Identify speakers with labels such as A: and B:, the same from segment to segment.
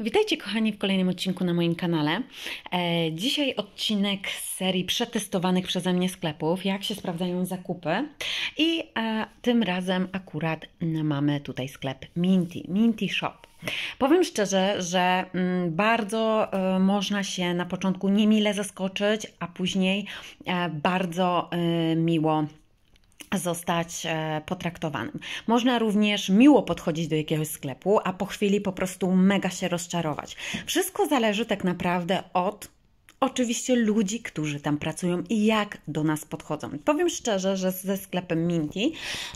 A: Witajcie kochani w kolejnym odcinku na moim kanale. E, dzisiaj odcinek z serii przetestowanych przeze mnie sklepów, jak się sprawdzają zakupy i e, tym razem akurat mamy tutaj sklep Minty, Minty Shop. Powiem szczerze, że mm, bardzo e, można się na początku niemile zaskoczyć, a później e, bardzo e, miło zostać e, potraktowanym. Można również miło podchodzić do jakiegoś sklepu, a po chwili po prostu mega się rozczarować. Wszystko zależy tak naprawdę od oczywiście ludzi, którzy tam pracują i jak do nas podchodzą. Powiem szczerze, że ze sklepem Minty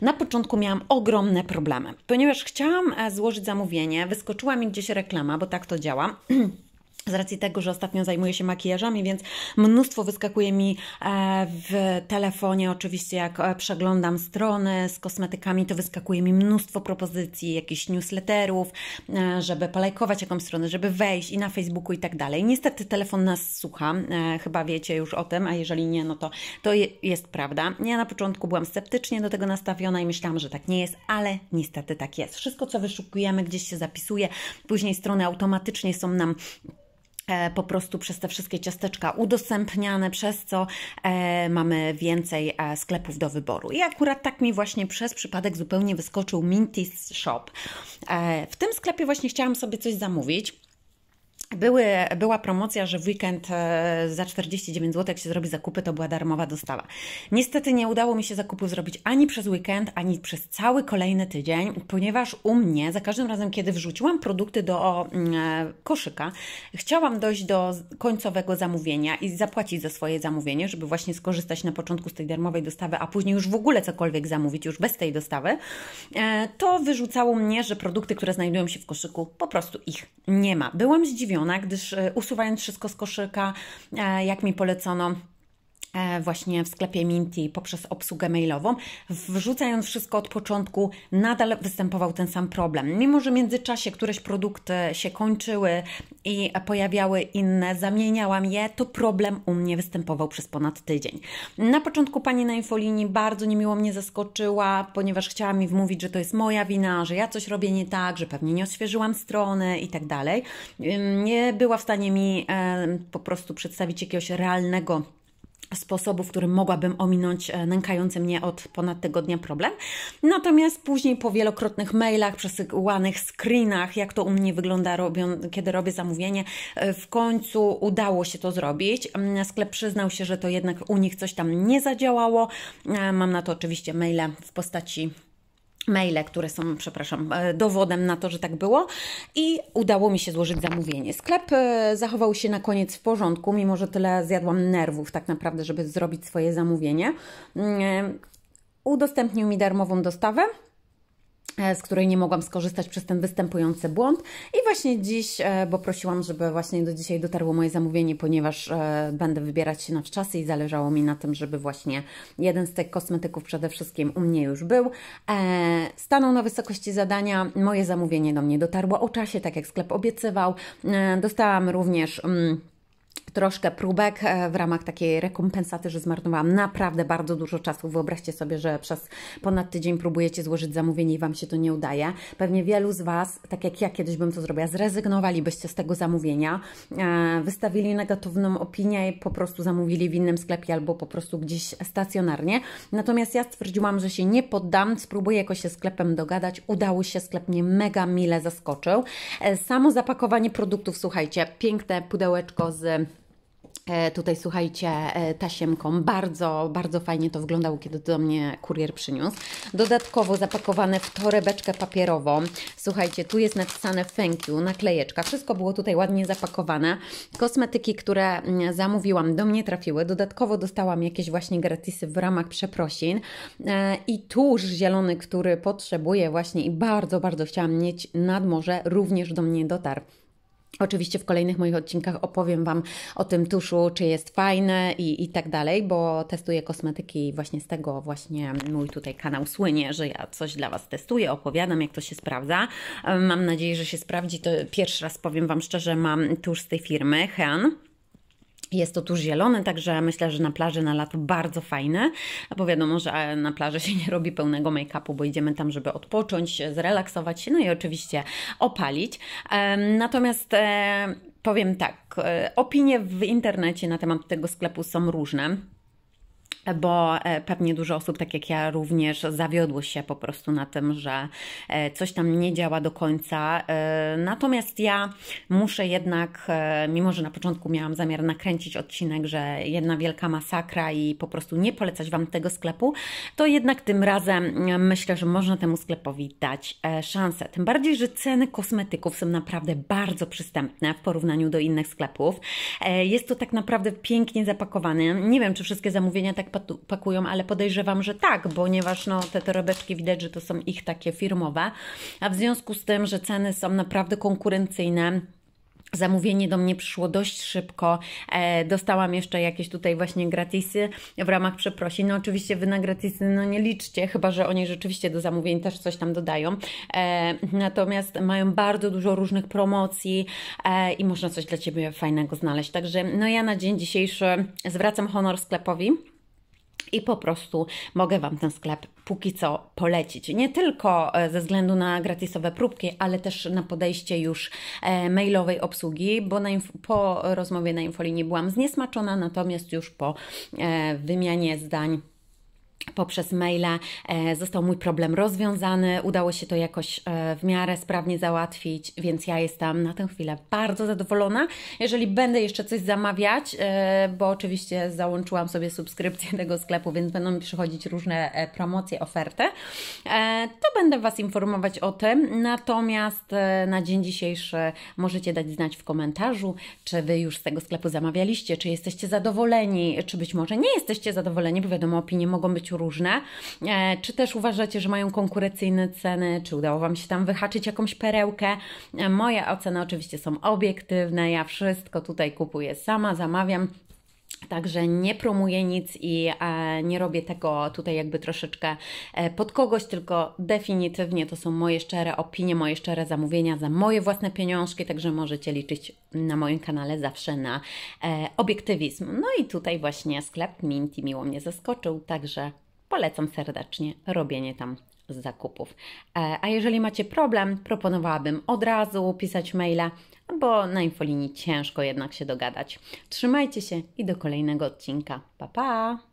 A: na początku miałam ogromne problemy, ponieważ chciałam e, złożyć zamówienie, wyskoczyła mi gdzieś reklama, bo tak to działa. z racji tego, że ostatnio zajmuję się makijażami, więc mnóstwo wyskakuje mi e, w telefonie. Oczywiście, jak e, przeglądam strony z kosmetykami, to wyskakuje mi mnóstwo propozycji, jakichś newsletterów, e, żeby polajkować jakąś stronę, żeby wejść i na Facebooku i tak dalej. Niestety telefon nas słucha, chyba wiecie już o tym, a jeżeli nie, no to to jest prawda. Ja na początku byłam sceptycznie do tego nastawiona i myślałam, że tak nie jest, ale niestety tak jest. Wszystko, co wyszukujemy, gdzieś się zapisuje, później strony automatycznie są nam E, po prostu przez te wszystkie ciasteczka udostępniane, przez co e, mamy więcej e, sklepów do wyboru. I akurat tak mi właśnie przez przypadek zupełnie wyskoczył Minty's Shop. W tym sklepie właśnie chciałam sobie coś zamówić były, była promocja, że w weekend e, za 49 zł, jak się zrobi zakupy, to była darmowa dostawa. Niestety nie udało mi się zakupów zrobić ani przez weekend, ani przez cały kolejny tydzień, ponieważ u mnie za każdym razem, kiedy wrzuciłam produkty do mm, e, koszyka, chciałam dojść do końcowego zamówienia i zapłacić za swoje zamówienie, żeby właśnie skorzystać na początku z tej darmowej dostawy, a później już w ogóle cokolwiek zamówić, już bez tej dostawy, e, to wyrzucało mnie, że produkty, które znajdują się w koszyku, po prostu ich nie ma. Byłam zdziwiona spełniona, gdyż e, usuwając wszystko z koszyka, e, jak mi polecono, E, właśnie w sklepie Minty poprzez obsługę mailową, wrzucając wszystko od początku, nadal występował ten sam problem. Mimo, że w międzyczasie któreś produkty się kończyły i pojawiały inne, zamieniałam je, to problem u mnie występował przez ponad tydzień. Na początku pani na infolinii bardzo niemiło mnie zaskoczyła, ponieważ chciała mi wmówić, że to jest moja wina, że ja coś robię nie tak, że pewnie nie odświeżyłam strony i tak dalej. Nie była w stanie mi e, po prostu przedstawić jakiegoś realnego sposobów, którym mogłabym ominąć e, nękający mnie od ponad tygodnia problem. Natomiast później po wielokrotnych mailach, przesyłanych screenach, jak to u mnie wygląda, robią, kiedy robię zamówienie, e, w końcu udało się to zrobić. Mm, sklep przyznał się, że to jednak u nich coś tam nie zadziałało. E, mam na to oczywiście maile w postaci maile, które są, przepraszam, e, dowodem na to, że tak było i udało mi się złożyć zamówienie. Sklep e, zachował się na koniec w porządku, mimo że tyle zjadłam nerwów tak naprawdę, żeby zrobić swoje zamówienie. Mm, e, udostępnił mi darmową dostawę. E, z której nie mogłam skorzystać przez ten występujący błąd. I właśnie dziś, e, bo prosiłam, żeby właśnie do dzisiaj dotarło moje zamówienie, ponieważ e, będę wybierać się na wczasy i zależało mi na tym, żeby właśnie jeden z tych kosmetyków przede wszystkim u mnie już był. Stanął na wysokości zadania, moje zamówienie do mnie dotarło o czasie, tak jak sklep obiecywał. Dostałam również... Mm, troszkę próbek e, w ramach takiej rekompensaty, że zmarnowałam naprawdę bardzo dużo czasu. Wyobraźcie sobie, że przez ponad tydzień próbujecie złożyć zamówienie i Wam się to nie udaje. Pewnie wielu z Was, tak jak ja kiedyś bym to zrobiła, zrezygnowalibyście z tego zamówienia, e, wystawili negatywną opinię i po prostu zamówili w innym sklepie albo po prostu gdzieś stacjonarnie. Natomiast ja stwierdziłam, że się nie poddam, spróbuję jakoś się sklepem dogadać. Udało się, sklep mnie mega mile zaskoczył. E, samo zapakowanie produktów, słuchajcie, piękne pudełeczko z E, tutaj słuchajcie, e, tasiemką. Bardzo, bardzo fajnie to wyglądało, kiedy do mnie kurier przyniósł. Dodatkowo zapakowane w torebeczkę papierową. Słuchajcie, tu jest napisane thank you, naklejeczka. Wszystko było tutaj ładnie zapakowane. Kosmetyki, które mm, zamówiłam, do mnie trafiły. Dodatkowo dostałam jakieś właśnie gratisy w ramach przeprosin. E, I tuż zielony, który potrzebuję właśnie i bardzo, bardzo chciałam mieć nad morze, również do mnie dotarł. Oczywiście w kolejnych moich odcinkach opowiem Wam o tym tuszu, czy jest fajny i, i tak dalej, bo testuję kosmetyki i właśnie z tego właśnie mój tutaj kanał słynie, że ja coś dla Was testuję, opowiadam jak to się sprawdza. Mam nadzieję, że się sprawdzi. To pierwszy raz powiem Wam szczerze, mam tusz z tej firmy Hen. Jest to tuż zielone, także myślę, że na plaży na lato bardzo fajne, bo wiadomo, że e, na plaży się nie robi pełnego make-upu, bo idziemy tam, żeby odpocząć, zrelaksować się, no i oczywiście opalić. Natomiast e, powiem tak, e, opinie w internecie na temat tego sklepu są różne bo e, pewnie dużo osób, tak jak ja również, zawiodło się po prostu na tym, że e, coś tam nie działa do końca. E, natomiast ja muszę jednak, mimo że na początku miałam zamiar nakręcić odcinek, że jedna wielka masakra i po prostu nie polecać Wam tego sklepu, to jednak tym razem mm, myślę, że można temu sklepowi dać szansę. Tym bardziej, że ceny kosmetyków są naprawdę bardzo przystępne w porównaniu do innych sklepów. Jest to tak naprawdę pięknie zapakowane. Nie wiem, czy wszystkie zamówienia tak pakują, ale podejrzewam, że tak, ponieważ no, te torebeczki widać, że to są ich takie firmowe. A w związku z tym, że ceny są naprawdę konkurencyjne, Zamówienie do mnie przyszło dość szybko. E, dostałam jeszcze jakieś tutaj właśnie gratisy w ramach przeprosin. No oczywiście wy na gratisy no nie liczcie, chyba że oni rzeczywiście do zamówień też coś tam dodają. E, natomiast mają bardzo dużo różnych promocji e, i można coś dla Ciebie fajnego znaleźć. Także no ja na dzień dzisiejszy zwracam honor sklepowi i po prostu mogę Wam ten sklep póki co polecić. Nie tylko e, ze względu na gratisowe próbki, ale też na podejście już e, mailowej obsługi, bo po rozmowie na infolinii byłam zniesmaczona, natomiast już po e, wymianie zdań Poprzez maila e, został mój problem rozwiązany, udało się to jakoś e, w miarę sprawnie załatwić, więc ja jestem na tę chwilę bardzo zadowolona. Jeżeli będę jeszcze coś zamawiać, e, bo oczywiście załączyłam sobie subskrypcję tego sklepu, więc będą mi przychodzić różne promocje, oferty, to będę Was informować o tym. Natomiast na dzień dzisiejszy możecie dać znać w komentarzu, czy Wy już z tego sklepu zamawialiście, czy jesteście zadowoleni, czy być może nie jesteście zadowoleni, bo wiadomo, opinie mogą być różne. E, czy też uważacie, że mają konkurencyjne ceny? Czy udało Wam się tam wyhaczyć jakąś perełkę? E, moje oceny oczywiście są obiektywne. Ja wszystko tutaj kupuję sama, zamawiam Także nie promuję nic i e, nie robię tego tutaj jakby troszeczkę e, pod kogoś, tylko definitywnie to są moje szczere opinie, moje szczere zamówienia za moje własne pieniążki, także możecie liczyć na moim kanale zawsze na e, obiektywizm. No i tutaj właśnie sklep Minty miło mnie zaskoczył, także polecam serdecznie robienie tam zakupów. A jeżeli macie problem, proponowałabym od razu pisać maila no bo na infolinii ciężko jednak się dogadać. Trzymajcie się i do kolejnego odcinka. Pa pa!